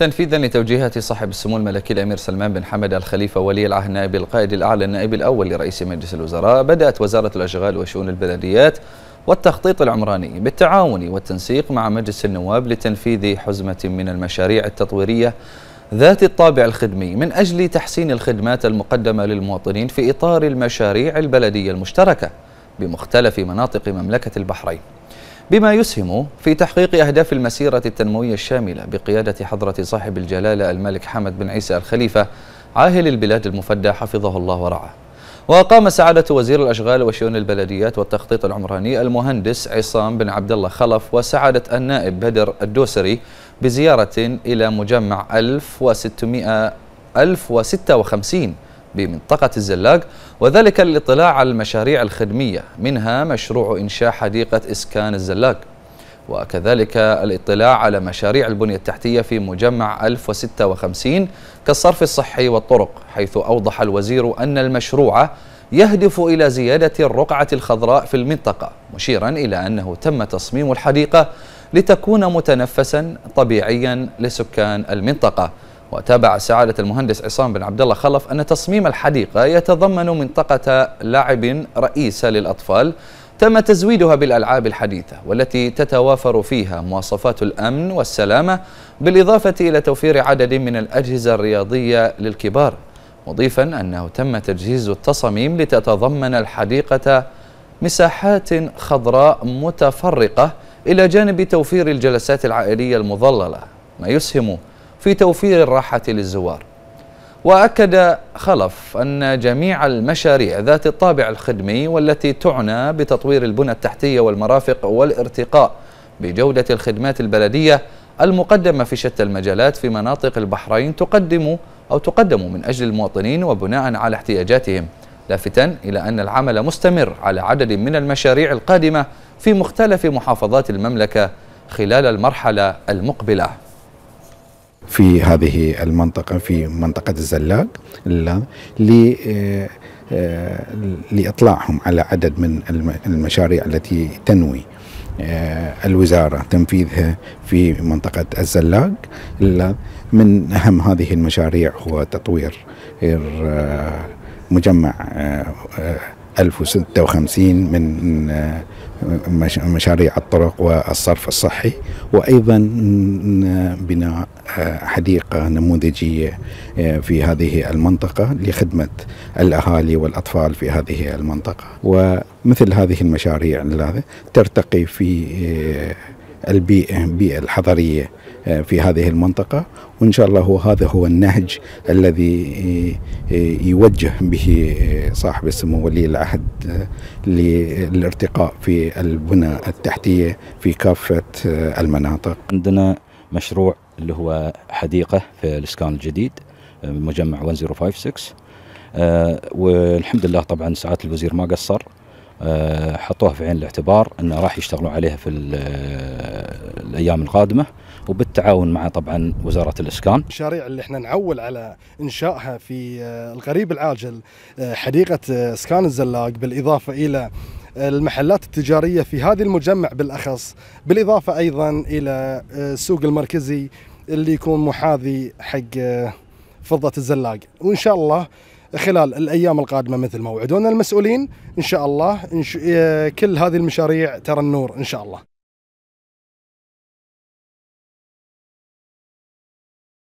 تنفيذا لتوجيهات صاحب السمو الملكي الامير سلمان بن حمد الخليفه ولي العهد نائب القائد الاعلى النائب الاول لرئيس مجلس الوزراء بدات وزاره الاشغال وشؤون البلديات والتخطيط العمراني بالتعاون والتنسيق مع مجلس النواب لتنفيذ حزمه من المشاريع التطويريه ذات الطابع الخدمي من اجل تحسين الخدمات المقدمه للمواطنين في اطار المشاريع البلديه المشتركه بمختلف مناطق مملكه البحرين بما يسهم في تحقيق أهداف المسيرة التنموية الشاملة بقيادة حضرة صاحب الجلالة الملك حمد بن عيسى الخليفة عاهل البلاد المفدى حفظه الله ورعاه وقام سعادة وزير الأشغال وشؤون البلديات والتخطيط العمراني المهندس عصام بن عبد الله خلف وسعادة النائب بدر الدوسري بزيارة إلى مجمع 1600 1056 بمنطقة الزلاق وذلك للاطلاع على المشاريع الخدمية منها مشروع إنشاء حديقة إسكان الزلاق وكذلك الاطلاع على مشاريع البنية التحتية في مجمع 1056 كالصرف الصحي والطرق حيث أوضح الوزير أن المشروع يهدف إلى زيادة الرقعة الخضراء في المنطقة مشيرا إلى أنه تم تصميم الحديقة لتكون متنفسا طبيعيا لسكان المنطقة وتابع سعادة المهندس عصام بن عبد الله خلف أن تصميم الحديقة يتضمن منطقة لعب رئيسة للأطفال تم تزويدها بالألعاب الحديثة والتي تتوافر فيها مواصفات الأمن والسلامة بالإضافة إلى توفير عدد من الأجهزة الرياضية للكبار مضيفا أنه تم تجهيز التصاميم لتتضمن الحديقة مساحات خضراء متفرقة إلى جانب توفير الجلسات العائلية المظللة ما يسهم في توفير الراحة للزوار وأكد خلف أن جميع المشاريع ذات الطابع الخدمي والتي تعنى بتطوير البنى التحتية والمرافق والارتقاء بجودة الخدمات البلدية المقدمة في شتى المجالات في مناطق البحرين تقدم أو تقدم من أجل المواطنين وبناء على احتياجاتهم لافتا إلى أن العمل مستمر على عدد من المشاريع القادمة في مختلف محافظات المملكة خلال المرحلة المقبلة في هذه المنطقة في منطقة الزلاق آه، لإطلاعهم على عدد من المشاريع التي تنوي آه، الوزارة تنفيذها في منطقة الزلاق من أهم هذه المشاريع هو تطوير آه، مجمع 1056 من آه، مشاريع الطرق والصرف الصحي وأيضا بناء حديقة نموذجية آه، في هذه المنطقة لخدمة الأهالي والأطفال في هذه المنطقة ومثل هذه المشاريع ترتقي في آه، البيئة البيئة الحضرية آه، في هذه المنطقة وإن شاء الله هو هذا هو النهج الذي آه، آه، يوجه به صاحب السمو ولي العهد للارتقاء في البنى التحتية في كافة المناطق عندنا مشروع اللي هو حديقة في الإسكان الجديد مجمع 1056 والحمد لله طبعا سعادة الوزير ما قصر آه، حطوها في عين الاعتبار انه راح يشتغلون عليها في آه، الايام القادمه وبالتعاون مع طبعا وزاره الاسكان. المشاريع اللي احنا نعول على انشائها في آه، القريب العاجل حديقه اسكان الزلاق بالاضافه الى المحلات التجاريه في هذه المجمع بالاخص، بالاضافه ايضا الى السوق المركزي اللي يكون محاذي حق فضه الزلاق، وان شاء الله خلال الايام القادمه مثل ما وعدونا المسؤولين ان شاء الله إيه، كل هذه المشاريع ترى النور ان شاء الله